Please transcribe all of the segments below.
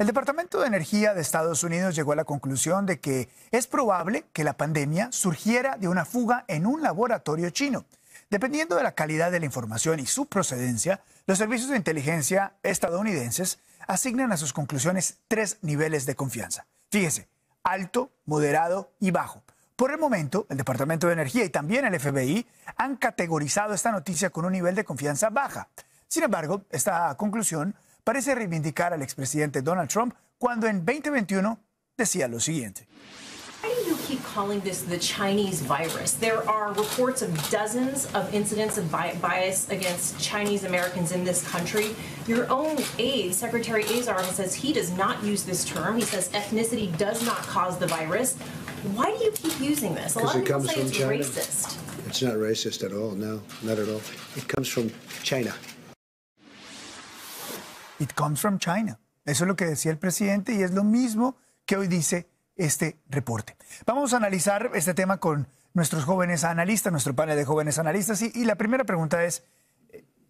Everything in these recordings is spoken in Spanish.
El Departamento de Energía de Estados Unidos llegó a la conclusión de que es probable que la pandemia surgiera de una fuga en un laboratorio chino. Dependiendo de la calidad de la información y su procedencia, los servicios de inteligencia estadounidenses asignan a sus conclusiones tres niveles de confianza. Fíjese, alto, moderado y bajo. Por el momento, el Departamento de Energía y también el FBI han categorizado esta noticia con un nivel de confianza baja. Sin embargo, esta conclusión parece reivindicar al expresidente Donald Trump cuando en 2021 decía lo siguiente. keep calling this the Chinese virus. There are reports of dozens of incidents of bias against Chinese Americans in this country. Your own aide, Secretary Azar, says he does not use this term. He says ethnicity does not cause the virus. Why do you keep using this? A lot of people say it's China. racist. It's not racist at all. No, not at all. It comes from China. It comes from China. Eso es lo que decía el presidente y es lo mismo que hoy dice este reporte. Vamos a analizar este tema con nuestros jóvenes analistas, nuestro panel de jóvenes analistas. Y, la primera pregunta es,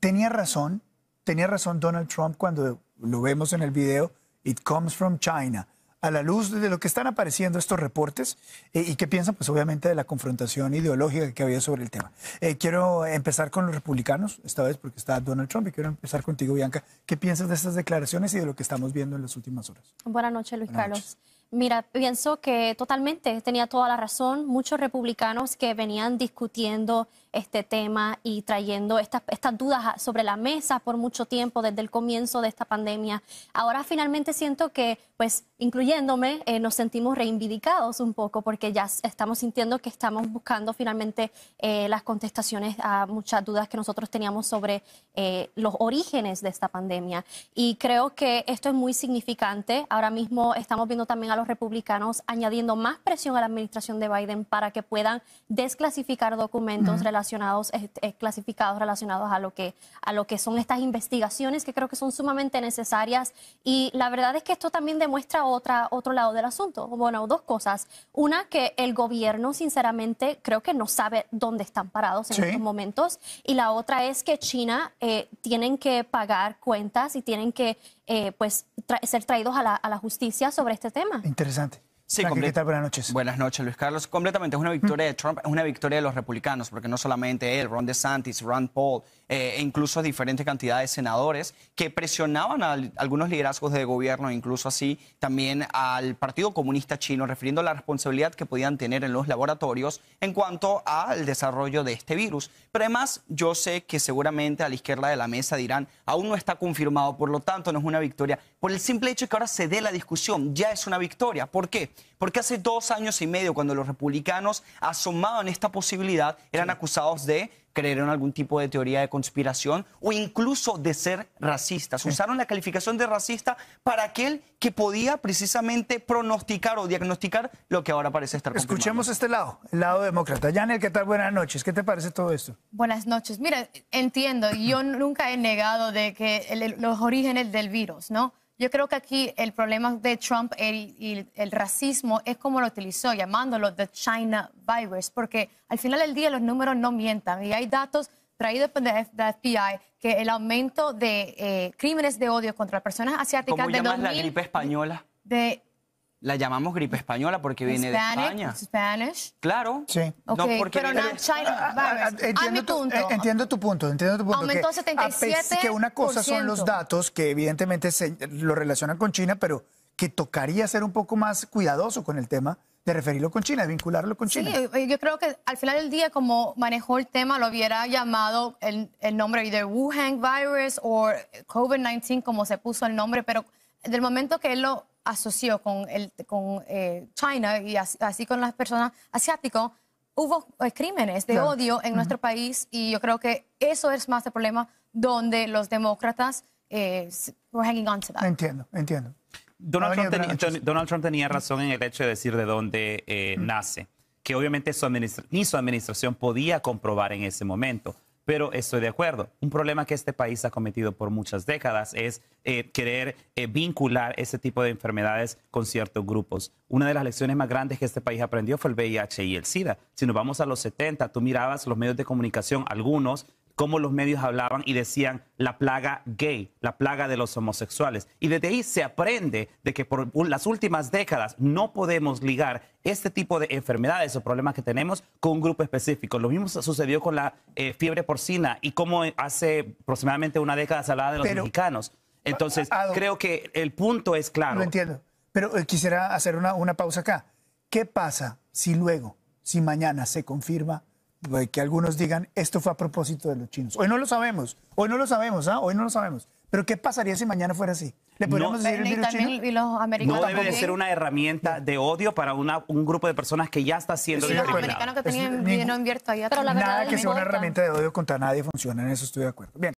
¿tenía razón? ¿Tenía razón Donald Trump cuando lo vemos en el video? It comes from China a la luz de lo que están apareciendo estos reportes eh, y qué piensan, pues obviamente, de la confrontación ideológica que había sobre el tema. Eh, quiero empezar con los republicanos, esta vez porque está Donald Trump, y quiero empezar contigo, Bianca. ¿Qué piensas de estas declaraciones y de lo que estamos viendo en las últimas horas? Buenas noches, Luis Carlos. Mira, pienso que totalmente tenía toda la razón. Muchos republicanos que venían discutiendo este tema y trayendo estas, estas dudas sobre la mesa por mucho tiempo desde el comienzo de esta pandemia. Ahora finalmente siento que, pues, incluyéndome, eh, nos sentimos reivindicados un poco porque ya estamos sintiendo que estamos buscando finalmente eh, las contestaciones a muchas dudas que nosotros teníamos sobre eh, los orígenes de esta pandemia. Y creo que esto es muy significante. Ahora mismo estamos viendo también a los republicanos añadiendo más presión a la administración de Biden para que puedan desclasificar documentos relacionados relacionados, clasificados relacionados a lo, que, a lo que son estas investigaciones que creo que son sumamente necesarias. Y la verdad es que esto también demuestra otra, otro lado del asunto. Bueno, dos cosas. Una, que el gobierno, sinceramente, creo que no sabe dónde están parados en estos momentos. Y la otra es que China eh, tienen que pagar cuentas y tienen que eh, pues, ser traídos a la justicia sobre este tema. Interesante. Sí, Buenas noches. Buenas noches, Luis Carlos. Completamente, es una victoria de Trump, es una victoria de los republicanos, porque no solamente él, Ron DeSantis, Ron Paul, eh, e incluso diferentes cantidades de senadores que presionaban a algunos liderazgos de gobierno, incluso así también al Partido Comunista Chino, refiriendo a la responsabilidad que podían tener en los laboratorios en cuanto al desarrollo de este virus. Pero además, yo sé que seguramente a la izquierda de la mesa dirán, aún no está confirmado, por lo tanto no es una victoria. Por el simple hecho de que ahora se dé la discusión, ya es una victoria. ¿Por qué? Porque hace dos años y medio, cuando los republicanos asomaban esta posibilidad, eran acusados de creer en algún tipo de teoría de conspiración o incluso de ser racistas. Usaron la calificación de racista para aquel que podía precisamente pronosticar o diagnosticar lo que ahora parece estar Escuchemos este lado, el lado demócrata. Janel, ¿qué tal? Buenas noches. ¿Qué te parece todo esto? Buenas noches. Mira, entiendo, yo nunca he negado de que los orígenes del virus, ¿no? Yo creo que aquí el problema de Trump y el racismo es como lo utilizó, llamándolo The China Virus, porque al final del día los números no mientan y hay datos traídos por la FBI que el aumento de eh, crímenes de odio contra personas asiáticas de 2000, la gripe española? De la llamamos gripe española porque viene de España. Spanish. Claro. Sí. Okay. pero no China ah, ah, Entiendo, tu, punto. Eh, entiendo tu punto, entiendo tu punto. Aumentó que, una cosa son los datos que evidentemente se, lo relacionan con China, pero que tocaría ser un poco más cuidadoso con el tema de referirlo con China, de vincularlo con China. Sí, eh, eh, yo creo que al final del día, como manejó el tema, lo hubiera llamado el, el nombre de Wuhan virus o COVID-19, como se puso el nombre, pero del momento que él lo asoció con, el, con eh, China y así con las personas asiáticas, hubo eh, crímenes de odio en nuestro país y yo creo que eso es más el problema donde los demócratas eh, on to that. Entiendo, entiendo. Donald, Trump, tenía razón en el hecho de decir de dónde eh, nace, que obviamente ni su administración podía comprobar en ese momento pero estoy de acuerdo. Un problema que este país ha cometido por muchas décadas es eh, querer eh, vincular ese tipo de enfermedades con ciertos grupos. Una de las lecciones más grandes que este país aprendió fue el VIH y el SIDA. Si nos vamos a los 70, tú mirabas los medios de comunicación, algunos cómo los medios hablaban y decían la plaga gay, la plaga de los homosexuales. Y desde ahí se aprende de que por las últimas décadas no podemos ligar este tipo de enfermedades o problemas que tenemos con un grupo específico. Lo mismo sucedió con la eh, fiebre porcina y cómo hace aproximadamente una década se de los mexicanos. Entonces, creo que el punto es claro. Lo entiendo. Pero eh, quisiera hacer una pausa acá. ¿Qué pasa si luego, si mañana se confirma que algunos digan, esto fue a propósito de los chinos. Hoy no lo sabemos, hoy no lo sabemos, ¿ah? hoy no lo sabemos. Pero ¿qué pasaría si mañana fuera así? ¿Le podríamos decir no debe de ser una herramienta de odio para un grupo de personas que ya está haciendo sí, los que nada que sea una herramienta de odio contra nadie funciona, en eso estoy de acuerdo. Bien.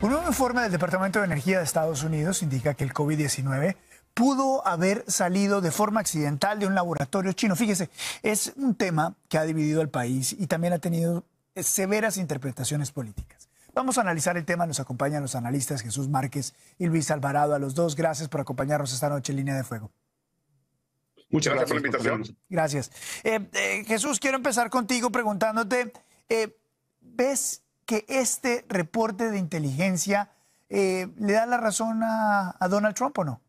Un nuevo informe del Departamento de Energía de Estados Unidos indica que el COVID-19 pudo haber salido de forma accidental de un laboratorio chino. Fíjese, es un tema que ha dividido al país y también ha tenido severas interpretaciones políticas. Vamos a analizar el tema. Nos acompañan los analistas Jesús Márquez y Luis Alvarado. A los dos, gracias por acompañarnos esta noche en Línea de Fuego. Muchas gracias, por la invitación. Gracias. Eh, eh, Jesús, quiero empezar contigo preguntándote, eh, ¿ves que este reporte de inteligencia le da la razón a Donald Trump o no?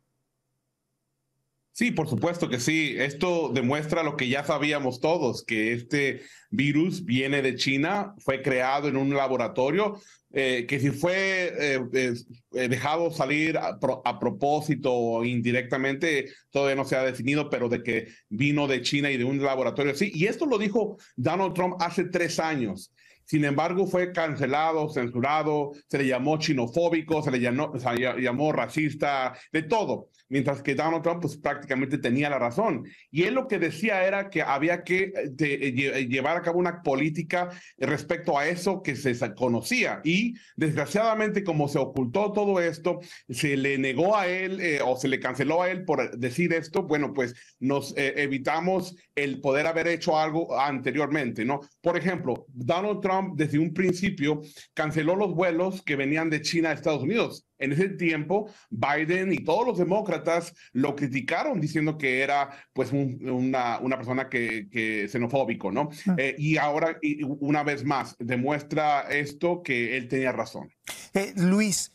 Sí, por supuesto que sí. Esto demuestra lo que ya sabíamos todos, que este virus viene de China, fue creado en un laboratorio, eh, que si fue eh, eh, dejado salir a, propósito o indirectamente, todavía no se ha definido, pero de que vino de China y de un laboratorio. Sí, y esto lo dijo Donald Trump hace tres años. Sin embargo, fue cancelado, censurado, se le llamó chinofóbico, se le llamó, llamó racista, de todo. Mientras que Donald Trump pues, prácticamente tenía la razón. Y él lo que decía era que había que eh, eh, eh, llevar a cabo una política respecto a eso que se conocía. Y desgraciadamente, como se ocultó todo esto, se le negó a él o se le canceló a él por decir esto, bueno, pues nos evitamos el poder haber hecho algo anteriormente, ¿no? Por ejemplo, Donald Trump desde un principio canceló los vuelos que venían de China a Estados Unidos. En ese tiempo, Biden y todos los demócratas lo criticaron diciendo que era pues una, persona que, xenofóbico, ¿no? Ah. Eh, y ahora, una vez más, demuestra esto que él tenía razón. Eh, Luis,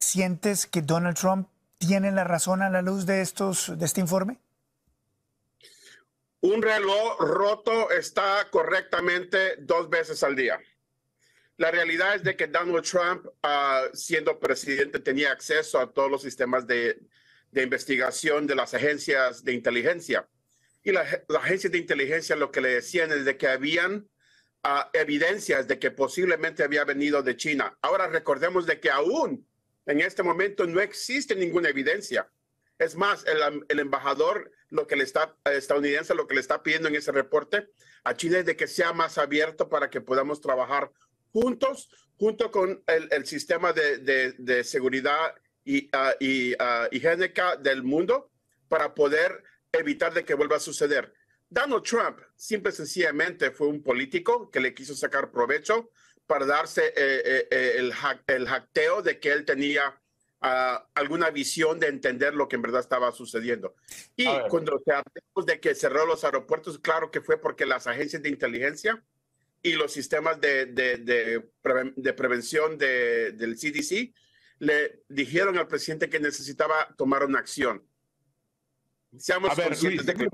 ¿sientes que Donald Trump tiene la razón a la luz de, estos, de este informe? Un reloj roto está correctamente dos veces al día. La realidad es de que Donald Trump, ah, siendo presidente, tenía acceso a todos los sistemas de, investigación de las agencias de inteligencia. Y las la agencias de inteligencia lo que le decían es de que habían ah, evidencias de que posiblemente había venido de China. Ahora recordemos de que aún en este momento no existe ninguna evidencia. Es más, el, embajador lo que le está, estadounidense lo que le está pidiendo en ese reporte a China es de que sea más abierto para que podamos trabajar juntos, junto con el, sistema de, seguridad y, ah, ah, higiénica del mundo para poder evitar de que vuelva a suceder. Donald Trump simple y sencillamente fue un político que le quiso sacar provecho para darse eh, eh, eh, el, el hackeo de que él tenía alguna visión de entender lo que en verdad estaba sucediendo. Y cuando te hablamos de que cerró los aeropuertos, claro que fue porque las agencias de inteligencia y los sistemas de, de, de prevención del CDC le dijeron al presidente que necesitaba tomar una acción. Seamos conscientes de que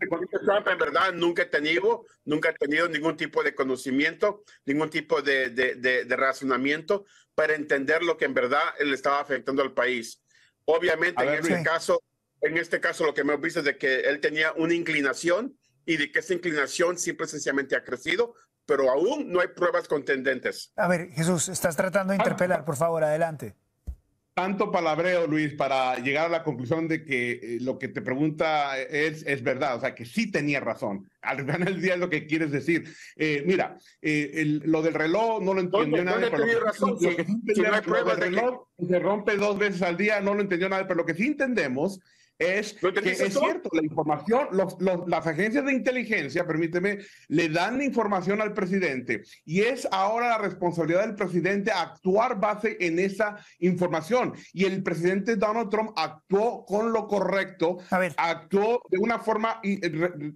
Trump en verdad nunca he tenido, nunca he tenido ningún tipo de conocimiento, ningún tipo de, de, razonamiento para entender lo que en verdad le estaba afectando al país. Obviamente, en este caso, en este caso lo que he visto es de que él tenía una inclinación y de que esa inclinación simple sencillamente ha crecido, pero aún no hay pruebas contendentes. A ver, Jesús, estás tratando de ah. interpelar, por favor, adelante tanto palabreo, Luis, para llegar a la conclusión de que eh, lo que te pregunta es, es verdad, o sea, que sí tenía razón. Al final del día es lo que quieres decir. Eh, mira, eh, lo del reloj no lo entendió nadie. Pero lo razón, que, lo que... se rompe dos veces al día, no lo entendió nadie, pero lo que sí entendemos es que es cierto, la información, las agencias de inteligencia, permíteme, le dan información al presidente y es ahora la responsabilidad del presidente actuar base en esa información. Y el presidente Donald Trump actuó con lo correcto, actuó de una forma eh,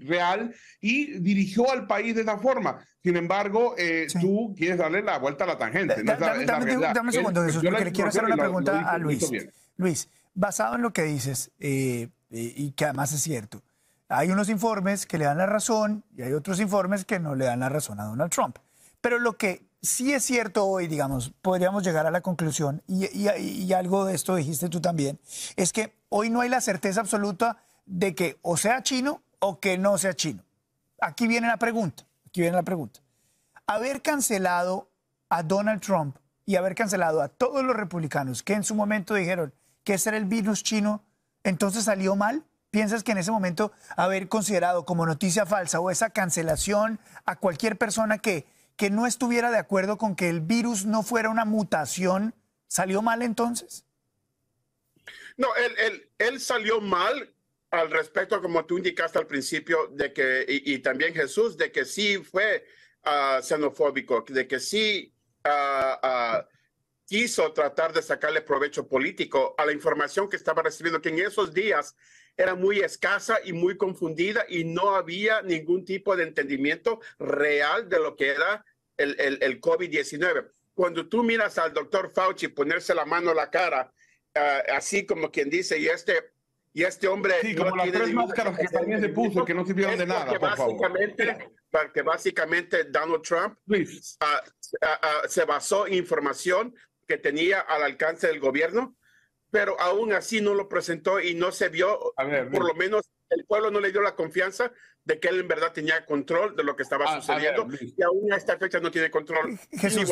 real y dirigió al país de esa forma. Sin embargo, eh, tú quieres darle la vuelta a la tangente. dame, un segundo, quiero hacer una pregunta a Luis. Luis basado en lo que dices, eh, eh, y que además es cierto, hay unos informes que le dan la razón y hay otros informes que no le dan la razón a Donald Trump. Pero lo que sí es cierto hoy, digamos, podríamos llegar a la conclusión, y, y algo de esto dijiste tú también, es que hoy no hay la certeza absoluta de que o sea chino o que no sea chino. Aquí viene la pregunta, aquí viene la pregunta. Haber cancelado a Donald Trump y haber cancelado a todos los republicanos que en su momento dijeron, que era el virus chino, entonces salió mal? ¿Piensas que en ese momento haber considerado como noticia falsa o esa cancelación a cualquier persona que, que no estuviera de acuerdo con que el virus no fuera una mutación, salió mal entonces? No, él, salió mal al respecto, como tú indicaste al principio, de que, y, también Jesús, de que sí fue ah, xenofóbico, de que sí ah, ah, quiso tratar de sacarle provecho político a la información que estaba recibiendo, que en esos días era muy escasa y muy confundida y no había ningún tipo de entendimiento real de lo que era el, el, el COVID-19. Cuando tú miras al doctor Fauci ponerse la mano a la cara, ah, así como quien dice, y este, y este hombre... Sí, las tres máscaras que también se puso, que no sirvieron de nada, por Porque básicamente Donald Trump ah, ah, se basó en información que tenía al alcance del gobierno, pero aún así no lo presentó y no se vio, por lo menos el pueblo no le dio la confianza de que él en verdad tenía control de lo que estaba ah, sucediendo y aún a esta fecha no tiene control. Jesús,